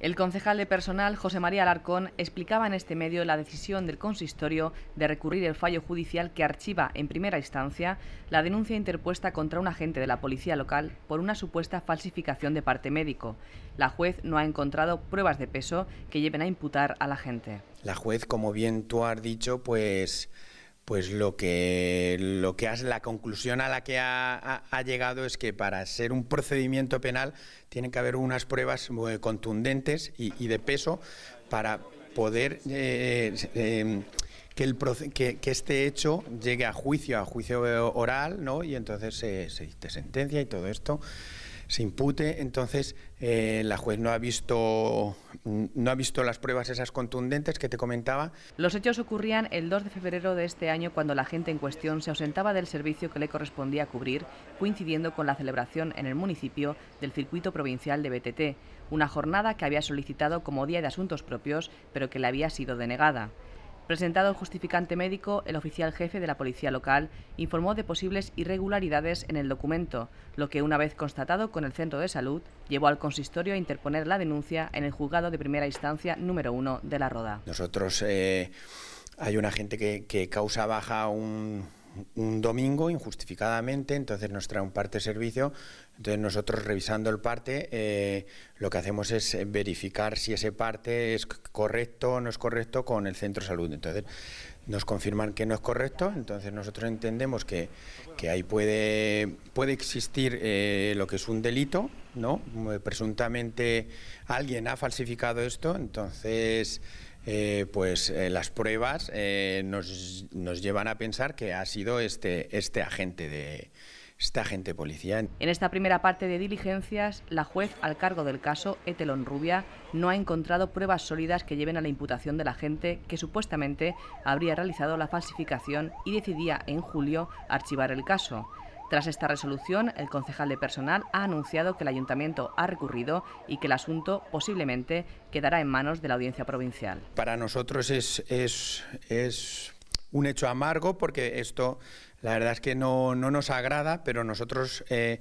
El concejal de personal, José María Alarcón, explicaba en este medio la decisión del consistorio de recurrir el fallo judicial que archiva en primera instancia la denuncia interpuesta contra un agente de la policía local por una supuesta falsificación de parte médico. La juez no ha encontrado pruebas de peso que lleven a imputar a la gente. La juez, como bien tú has dicho, pues pues lo que, lo que la conclusión a la que ha, llegado es que para ser un procedimiento penal tienen que haber unas pruebas eh, contundentes y, de peso para poder eh, eh, que, el, que, este hecho llegue a juicio, a juicio oral, ¿no? Y entonces se dice sentencia y todo esto se impute. Entonces, eh, la juez no ha, visto, mm, no ha visto las pruebas esas contundentes que te comentaba. Los hechos ocurrían el 2 de febrero de este año cuando la gente en cuestión se ausentaba del servicio que le correspondía cubrir, coincidiendo con la celebración en el municipio del circuito provincial de BTT, una jornada que había solicitado como Día de Asuntos Propios, pero que le había sido denegada. Presentado el justificante médico, el oficial jefe de la policía local informó de posibles irregularidades en el documento, lo que una vez constatado con el centro de salud llevó al consistorio a interponer la denuncia en el juzgado de primera instancia número uno de La Roda. Nosotros eh, hay una gente que causa baja un un domingo injustificadamente, entonces nos trae un parte de servicio, entonces nosotros revisando el parte eh, lo que hacemos es eh, verificar si ese parte es correcto o no es correcto con el centro de salud. Entonces nos confirman que no es correcto, entonces nosotros entendemos que, ahí puede, puede existir eh, lo que es un delito, ¿no? Presuntamente alguien ha falsificado esto, entonces eh, pues eh, las pruebas eh, nos, llevan a pensar que ha sido este, este agente de este agente policial. En esta primera parte de diligencias, la juez al cargo del caso, Etelon Rubia, no ha encontrado pruebas sólidas que lleven a la imputación del agente que supuestamente habría realizado la falsificación y decidía en julio archivar el caso. Tras esta resolución, el concejal de personal ha anunciado que el ayuntamiento ha recurrido y que el asunto posiblemente quedará en manos de la audiencia provincial. Para nosotros es, un hecho amargo porque esto la verdad es que no, nos agrada, pero nosotros eh,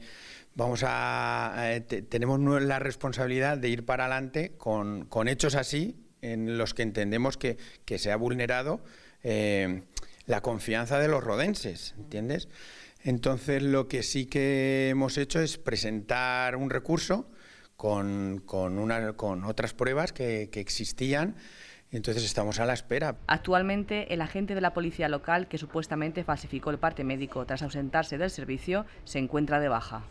vamos a, eh, tenemos la responsabilidad de ir para adelante con, hechos así en los que entendemos que, se ha vulnerado eh, la confianza de los rodenses, ¿entiendes? Entonces, lo que sí que hemos hecho es presentar un recurso con, otras pruebas que, que existían. Entonces estamos a la espera. Actualmente, el agente de la policía local que supuestamente falsificó el parte médico tras ausentarse del servicio se encuentra de baja.